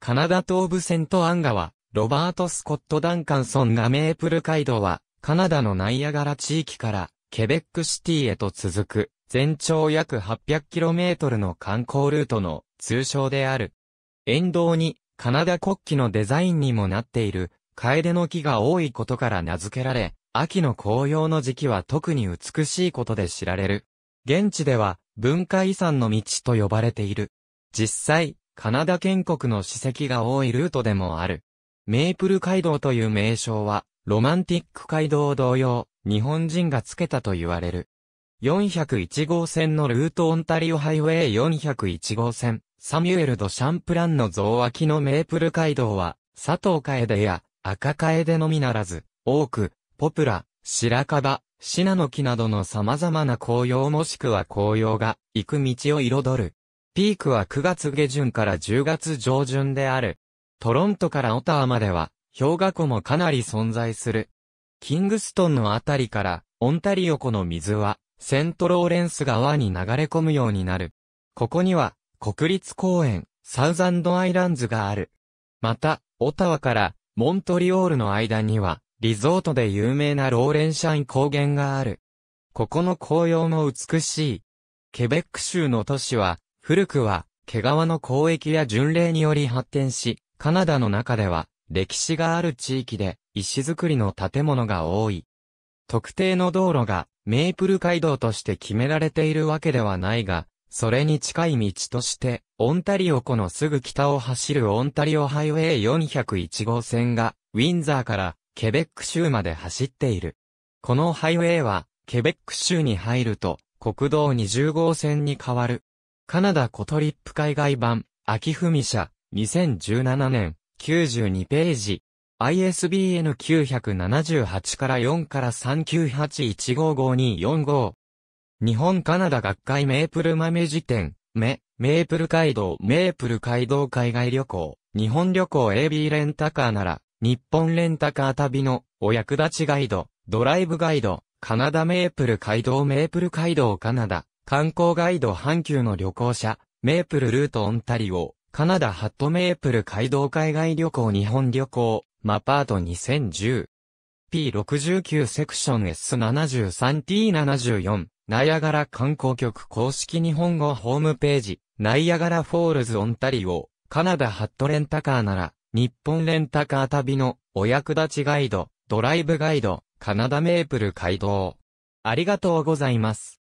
カナダ東部セントアンガは、ロバート・スコット・ダンカンソンがメープル街道は、カナダのナイアガラ地域から、ケベックシティへと続く、全長約 800km の観光ルートの通称である。沿道に、カナダ国旗のデザインにもなっている、カエデの木が多いことから名付けられ、秋の紅葉の時期は特に美しいことで知られる。現地では、文化遺産の道と呼ばれている。実際、カナダ建国の史跡が多いルートでもある。メープル街道という名称は、ロマンティック街道同様、日本人がつけたと言われる。401号線のルートオンタリオハイウェイ401号線、サミュエル・ド・シャンプランの増脇のメープル街道は、佐藤楓や赤楓のみならず、多く、ポプラ、白樺、シナノキなどの様々な紅葉もしくは紅葉が、行く道を彩る。ピークは9月下旬から10月上旬である。トロントからオタワまでは、氷河湖もかなり存在する。キングストンのあたりから、オンタリオ湖の水は、セントローレンス川に流れ込むようになる。ここには、国立公園、サウザンドアイランズがある。また、オタワからモントリオールの間には、リゾートで有名なローレンシャイン高原がある。ここの紅葉も美しい。ケベック州の都市は、古くは、毛皮の交易や巡礼により発展し、カナダの中では、歴史がある地域で、石造りの建物が多い。特定の道路が、メープル街道として決められているわけではないが、それに近い道として、オンタリオ湖のすぐ北を走るオンタリオハイウェイ401号線が、ウィンザーからケベック州まで走っている。このハイウェイは、ケベック州に入ると、国道20号線に変わる。カナダコトリップ海外版、秋文社、2017年、92ページ。ISBN 978から4から3 9 8 1 5 5 2 4 5日本カナダ学会メープル豆辞典、メ、メープル街道、メープル街道海外旅行、日本旅行 AB レンタカーなら、日本レンタカー旅の、お役立ちガイド、ドライブガイド、カナダメープル街道メープル街道カナダ。観光ガイド阪急の旅行者、メープルルートオンタリオ、カナダハットメープル街道海外旅行日本旅行、マパート2010。P69 セクション S73T74、ナイアガラ観光局公式日本語ホームページ、ナイアガラフォールズオンタリオ、カナダハットレンタカーなら、日本レンタカー旅のお役立ちガイド、ドライブガイド、カナダメープル街道。ありがとうございます。